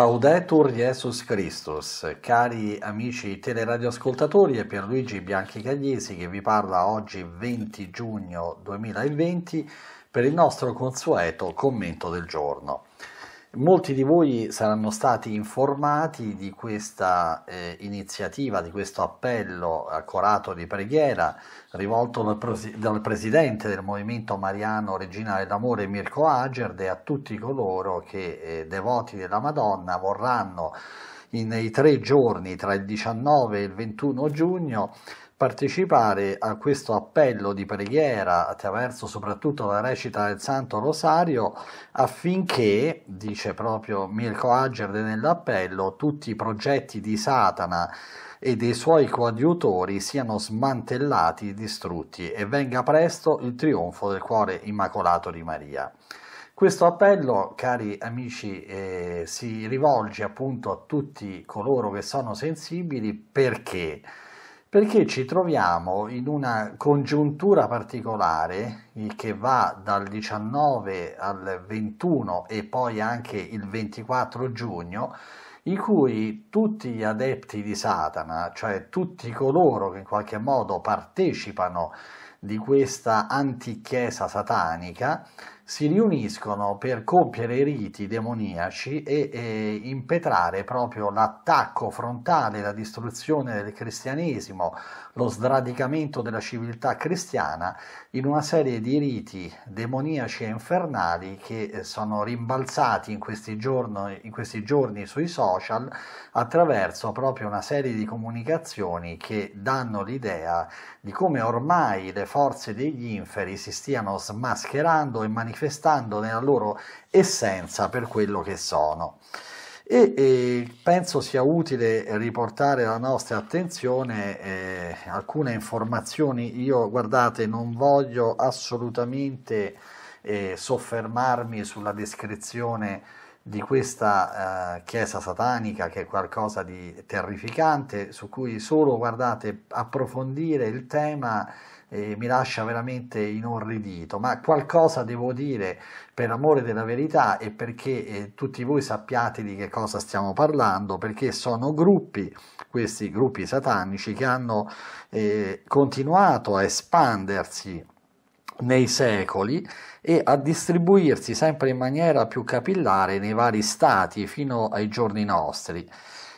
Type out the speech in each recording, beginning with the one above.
Laudetur Jesus Christus, cari amici teleradioascoltatori, è Luigi Bianchi Caglisi che vi parla oggi 20 giugno 2020 per il nostro consueto commento del giorno. Molti di voi saranno stati informati di questa eh, iniziativa, di questo appello accorato di preghiera rivolto dal, pres- dal presidente del movimento mariano Regina dell'Amore Mirko Ager e a tutti coloro che, eh, devoti della Madonna, vorranno nei tre giorni tra il 19 e il 21 giugno partecipare a questo appello di preghiera attraverso soprattutto la recita del Santo Rosario affinché, dice proprio Mirko Agerde nell'appello, tutti i progetti di Satana e dei suoi coadiutori siano smantellati, distrutti e venga presto il trionfo del cuore immacolato di Maria. Questo appello, cari amici, eh, si rivolge appunto a tutti coloro che sono sensibili perché perché ci troviamo in una congiuntura particolare che va dal 19 al 21 e poi anche il 24 giugno in cui tutti gli adepti di Satana, cioè tutti coloro che in qualche modo partecipano di questa antichiesa satanica si riuniscono per compiere i riti demoniaci e, e impetrare proprio l'attacco frontale, la distruzione del cristianesimo, lo sradicamento della civiltà cristiana in una serie di riti demoniaci e infernali che eh, sono rimbalzati in questi, giorni, in questi giorni sui social attraverso proprio una serie di comunicazioni che danno l'idea di come ormai le forze degli inferi si stiano smascherando e manifestando nella loro essenza per quello che sono. E, e penso sia utile riportare alla nostra attenzione eh, alcune informazioni. Io, guardate, non voglio assolutamente eh, soffermarmi sulla descrizione di questa eh, chiesa satanica che è qualcosa di terrificante, su cui solo, guardate, approfondire il tema eh, mi lascia veramente inorridito, ma qualcosa devo dire per amore della verità e perché eh, tutti voi sappiate di che cosa stiamo parlando, perché sono gruppi, questi gruppi satanici, che hanno eh, continuato a espandersi nei secoli e a distribuirsi sempre in maniera più capillare nei vari stati fino ai giorni nostri.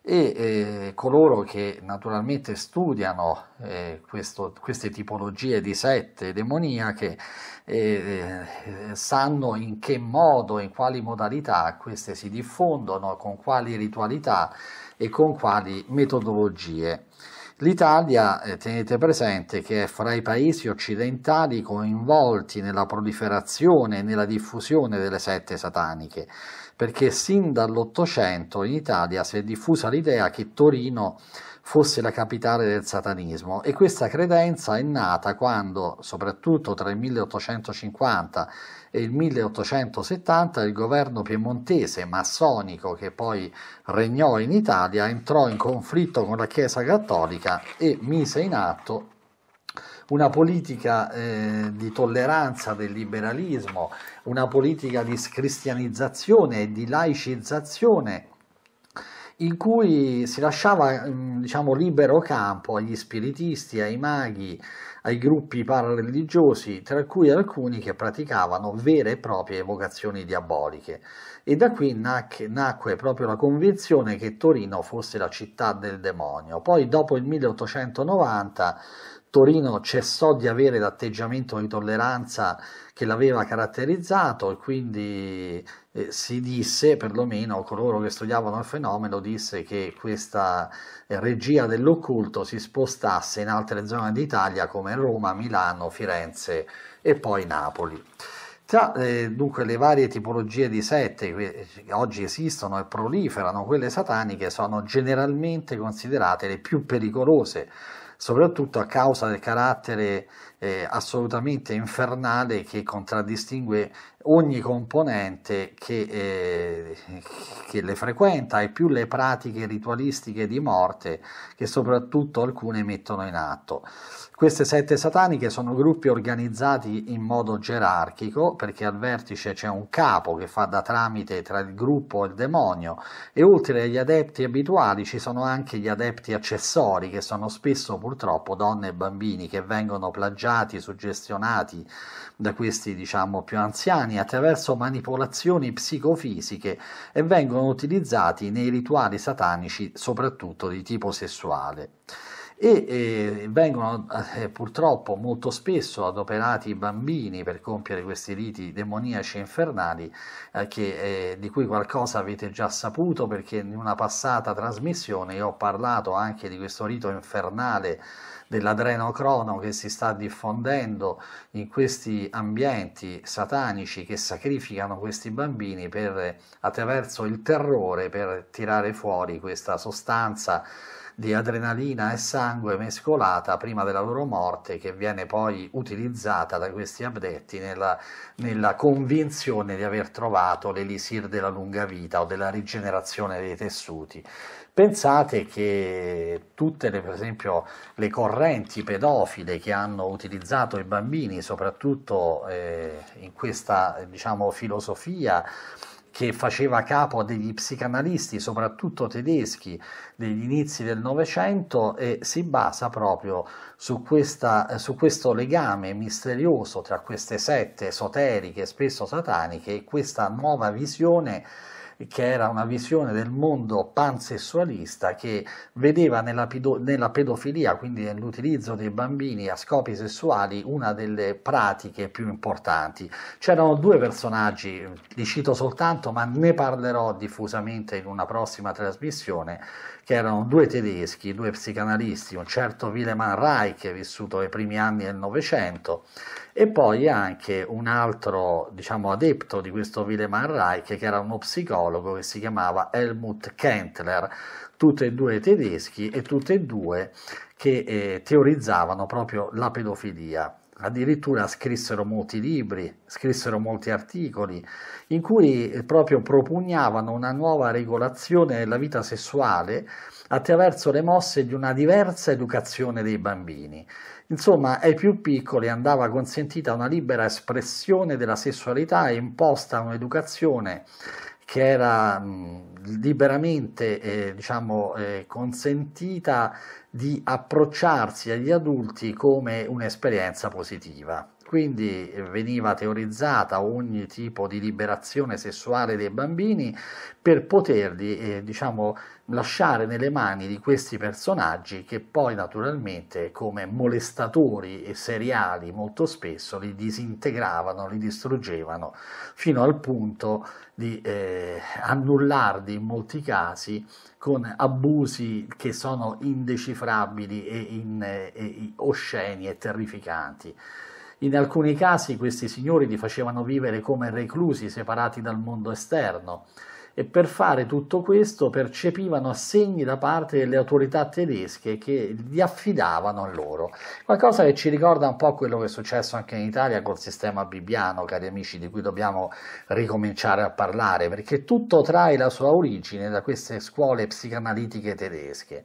E eh, coloro che naturalmente studiano eh, questo, queste tipologie di sette demoniache eh, eh sanno in che modo, in quali modalità queste si diffondono, con quali ritualità e con quali metodologie. L'Italia, eh, tenete presente, che è fra i paesi occidentali coinvolti nella proliferazione e nella diffusione delle sette sataniche, perché sin dall'Ottocento in Italia si è diffusa l'idea che Torino fosse la capitale del satanismo e questa credenza è nata quando, soprattutto tra il 1850 e il 1870, il governo piemontese massonico che poi regnò in Italia entrò in conflitto con la Chiesa cattolica e mise in atto una politica eh, di tolleranza del liberalismo, una politica di scristianizzazione e di laicizzazione in cui si lasciava mm, diciamo, libero campo agli spiritisti, ai maghi, ai gruppi parareligiosi, tra cui alcuni che praticavano vere e proprie evocazioni diaboliche. E da qui nacque, nacque proprio la convinzione che Torino fosse la città del demonio. Poi dopo il 1890 Torino cessò di avere l'atteggiamento di tolleranza che l'aveva caratterizzato e quindi eh, si disse, perlomeno coloro che studiavano il fenomeno, disse che questa regia dell'occulto si spostasse in altre zone d'Italia come Roma, Milano, Firenze e poi Napoli. Tra eh, dunque le varie tipologie di sette che eh, oggi esistono e proliferano, quelle sataniche sono generalmente considerate le più pericolose soprattutto a causa del carattere eh, assolutamente infernale che contraddistingue ogni componente che, eh, che, le frequenta e più le pratiche ritualistiche di morte che soprattutto alcune mettono in atto. Queste sette sataniche sono gruppi organizzati in modo gerarchico perché al vertice c'è un capo che fa da tramite tra il gruppo e il demonio e oltre agli adepti abituali ci sono anche gli adepti accessori che sono spesso purtroppo donne e bambini che vengono plagiati minacciati, suggestionati da questi diciamo più anziani attraverso manipolazioni psicofisiche e vengono utilizzati nei rituali satanici soprattutto di tipo sessuale e eh, vengono eh, purtroppo molto spesso adoperati i bambini per compiere questi riti demoniaci infernali eh, che, eh, di cui qualcosa avete già saputo perché in una passata trasmissione io ho parlato anche di questo rito infernale dell'adrenocrono che si sta diffondendo in questi ambienti satanici che sacrificano questi bambini per, attraverso il terrore per tirare fuori questa sostanza di adrenalina e sangue mescolata prima della loro morte che viene poi utilizzata da questi abdetti nella, nella convinzione di aver trovato l'elisir della lunga vita o della rigenerazione dei tessuti. Pensate che tutte le, per esempio, le correnti pedofile che hanno utilizzato i bambini, soprattutto eh, in questa diciamo, filosofia, che faceva capo a degli psicanalisti, soprattutto tedeschi, degli inizi del Novecento e si basa proprio su, questa, su, questo legame misterioso tra queste sette esoteriche, spesso sataniche, e questa nuova visione che era una visione del mondo pansessualista che vedeva nella, pedo- nella pedofilia, quindi nell'utilizzo dei bambini a scopi sessuali, una delle pratiche più importanti. C'erano due personaggi, li cito soltanto, ma ne parlerò diffusamente in una prossima trasmissione, che erano due tedeschi, due psicanalisti, un certo Willemann Reich, vissuto ai primi anni del Novecento, e poi anche un altro diciamo, adepto di questo Willemann Reich, che era uno psicologo, teologo che si chiamava Helmut Kentler, tutti e due tedeschi e tutti e due che eh, teorizzavano proprio la pedofilia. Addirittura scrissero molti libri, scrissero molti articoli in cui eh, proprio propugnavano una nuova regolazione della vita sessuale attraverso le mosse di una diversa educazione dei bambini. Insomma, ai più piccoli andava consentita una libera espressione della sessualità e imposta un'educazione che era liberamente eh, diciamo, eh, consentita di approcciarsi agli adulti come un'esperienza positiva quindi eh, veniva teorizzata ogni tipo di liberazione sessuale dei bambini per poterli eh, diciamo, lasciare nelle mani di questi personaggi che poi naturalmente come molestatori e seriali molto spesso li disintegravano, li distruggevano fino al punto di eh, annullarli in molti casi con abusi che sono indecifrabili e, in, eh, e osceni e terrificanti. In alcuni casi questi signori li facevano vivere come reclusi separati dal mondo esterno e per fare tutto questo percepivano assegni da parte delle autorità tedesche che li affidavano a loro. Qualcosa che ci ricorda un po' quello che è successo anche in Italia col sistema bibbiano, cari amici, di cui dobbiamo ricominciare a parlare, perché tutto trae la sua origine da queste scuole psicanalitiche tedesche.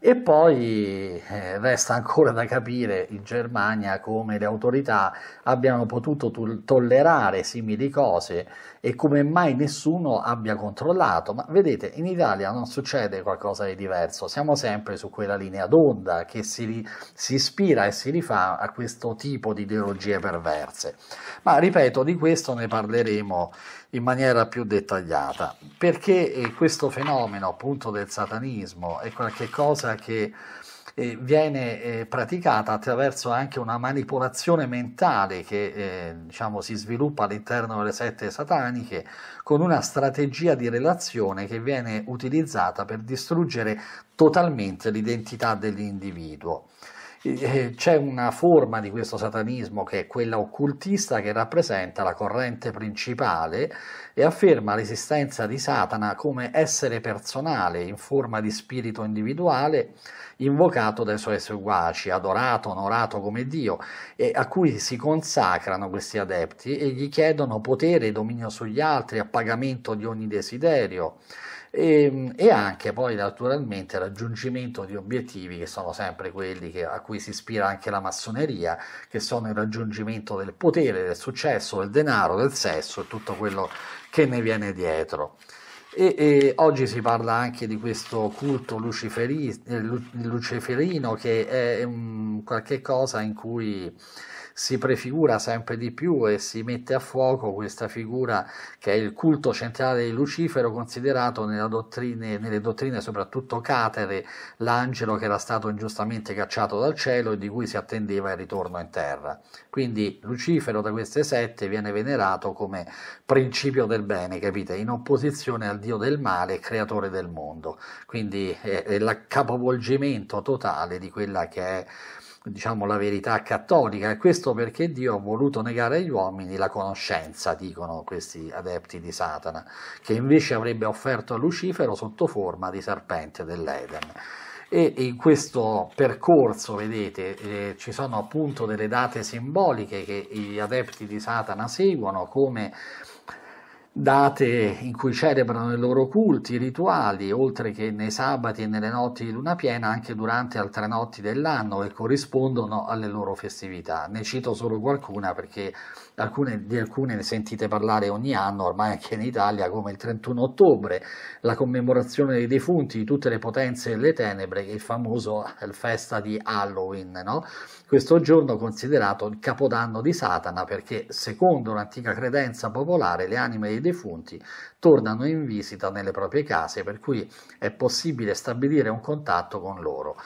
E poi eh, resta ancora da capire in Germania come le autorità abbiano potuto to- tollerare simili cose e come mai nessuno abbia controllato. Ma vedete, in Italia non succede qualcosa di diverso, siamo sempre su quella linea d'onda che si, ri- si ispira e si rifà a questo tipo di ideologie perverse. Ma ripeto, di questo ne parleremo in maniera più dettagliata, perché eh, questo fenomeno appunto del satanismo è qualcosa cosa che eh, viene eh, praticata attraverso anche una manipolazione mentale che eh, diciamo, si sviluppa all'interno delle sette sataniche con una strategia di relazione che viene utilizzata per distruggere totalmente l'identità dell'individuo. Eh, eh, c'è una forma di questo satanismo che è quella occultista che rappresenta la corrente principale e afferma l'esistenza di Satana come essere personale in forma di spirito individuale invocato dai suoi seguaci, adorato, onorato come Dio e a cui si consacrano questi adepti e gli chiedono potere e dominio sugli altri a pagamento di ogni desiderio e, ehm, e anche poi naturalmente il raggiungimento di obiettivi che sono sempre quelli che, a cui si ispira anche la massoneria, che sono il raggiungimento del potere, del successo, del denaro, del sesso e tutto quello che ne viene dietro. E, e, oggi si parla anche di questo culto luciferi, eh, luciferino che è um, qualche cosa in cui si prefigura sempre di più e si mette a fuoco questa figura che è il culto centrale di Lucifero, considerato dottrine, nelle dottrine soprattutto catere l'angelo che era stato ingiustamente cacciato dal cielo e di cui si attendeva il ritorno in terra. Quindi Lucifero da queste sette viene venerato come principio del bene, capite? In opposizione al dio del male, creatore del mondo. Quindi è, è capovolgimento totale di quella che è diciamo, la verità cattolica, e questo perché Dio ha voluto negare agli uomini la conoscenza, dicono questi adepti di Satana, che invece avrebbe offerto a Lucifero sotto forma di serpente dell'Eden. E in questo percorso, vedete, eh, ci sono appunto delle date simboliche che gli adepti di Satana seguono, come date in cui celebrano i loro culti, i rituali, oltre che nei sabati e nelle notti di luna piena, anche durante altre notti dell'anno che corrispondono alle loro festività. Ne cito solo qualcuna perché alcune, di alcune ne sentite parlare ogni anno, ormai anche in Italia, come il 31 ottobre, la commemorazione dei defunti, di tutte le potenze e le tenebre, il famoso festa di Halloween, no? questo giorno considerato il capodanno di Satana, perché secondo un'antica credenza popolare le anime dei defunti tornano in visita nelle proprie case, per cui è possibile stabilire un contatto con loro.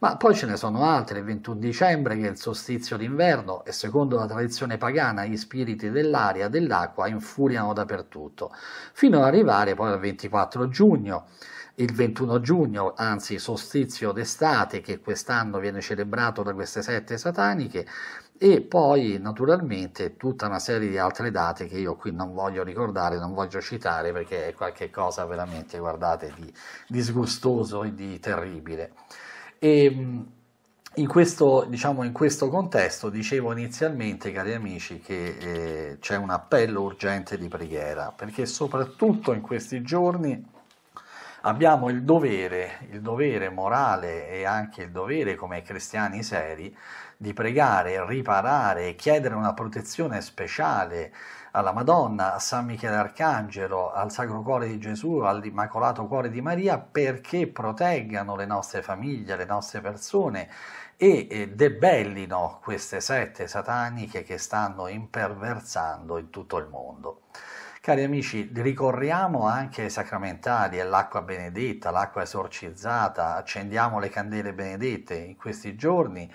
Ma poi ce ne sono altre, il 21 dicembre che è il solstizio d'inverno e secondo la tradizione pagana gli spiriti dell'aria e dell'acqua infuriano dappertutto, fino ad arrivare poi al 24 giugno, il 21 giugno, anzi solstizio d'estate che quest'anno viene celebrato da queste sette sataniche e poi naturalmente tutta una serie di altre date che io qui non voglio ricordare, non voglio citare perché è qualcosa veramente, guardate, di disgustoso e di terribile. E, ehm, in questo, diciamo, in questo, contesto dicevo inizialmente, cari amici, che eh, c'è un appello urgente di preghiera, perché soprattutto in questi giorni abbiamo il dovere, il dovere morale e anche il dovere come cristiani seri di pregare, riparare, chiedere una protezione speciale alla Madonna, a San Michele Arcangelo, al Sacro Cuore di Gesù, all'Immacolato Cuore di Maria perché proteggano le nostre famiglie, le nostre persone e eh, debellino queste sette sataniche che stanno imperversando in tutto il mondo. Cari amici, ricorriamo anche ai sacramentali, all'acqua benedetta, all'acqua esorcizzata, accendiamo le candele benedette in questi giorni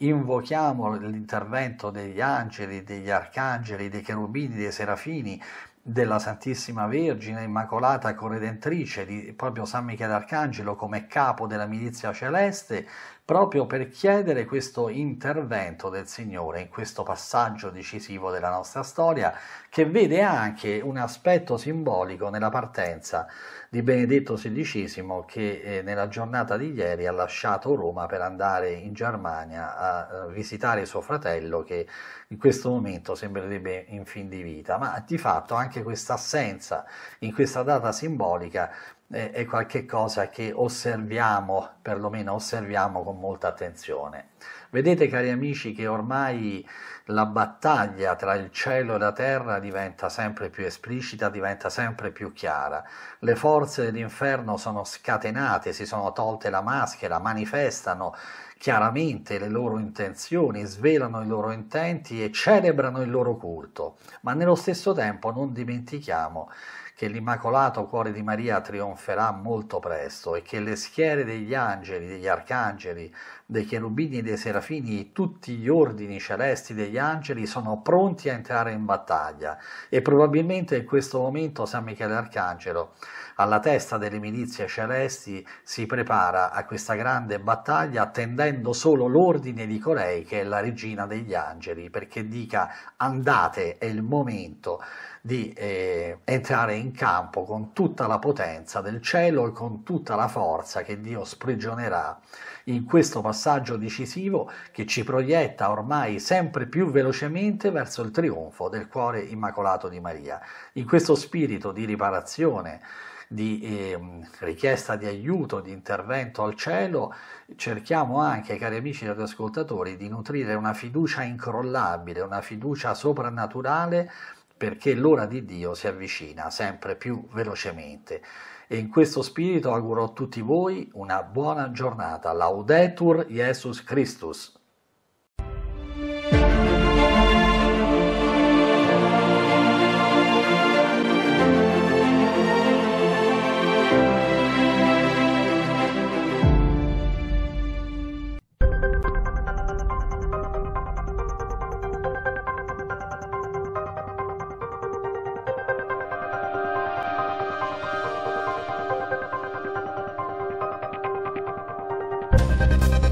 invochiamo l'intervento degli angeli, degli arcangeli, dei cherubini, dei serafini, della Santissima Vergine Immacolata Corredentrice di proprio San Michele Arcangelo come capo della milizia celeste proprio per chiedere questo intervento del Signore in questo passaggio decisivo della nostra storia, che vede anche un aspetto simbolico nella partenza di Benedetto XVI che eh, nella giornata di ieri ha lasciato Roma per andare in Germania a, a eh, visitare suo fratello che in questo momento sembrerebbe in fin di vita, ma di fatto anche questa assenza in questa data simbolica è, è qualcosa che osserviamo, perlomeno osserviamo con molta attenzione. Vedete cari amici che ormai la battaglia tra il cielo e la terra diventa sempre più esplicita, diventa sempre più chiara. Le forze dell'inferno sono scatenate, si sono tolte la maschera, manifestano chiaramente le loro intenzioni, svelano i loro intenti e celebrano il loro culto, ma nello stesso tempo non dimentichiamo che l'Immacolato Cuore di Maria trionferà molto presto e che le schiere degli angeli, degli arcangeli, dei cherubini, dei serafini, tutti gli ordini celesti degli angeli sono pronti a entrare in battaglia e probabilmente in questo momento San Michele Arcangelo alla testa delle milizie celesti si prepara a questa grande battaglia attendendo solo l'ordine di colei che è la regina degli angeli perché dica andate è il momento di eh, entrare in campo con tutta la potenza del cielo e con tutta la forza che Dio sprigionerà in questo passaggio decisivo che ci proietta ormai sempre più velocemente verso il trionfo del cuore immacolato di Maria. In questo spirito di riparazione, di eh, richiesta di aiuto, di intervento al cielo, cerchiamo anche, cari amici e ascoltatori, di nutrire una fiducia incrollabile, una fiducia soprannaturale perché l'ora di Dio si avvicina sempre più velocemente. E in questo spirito auguro a tutti voi una buona giornata. Laudetur Jesus Christus. you.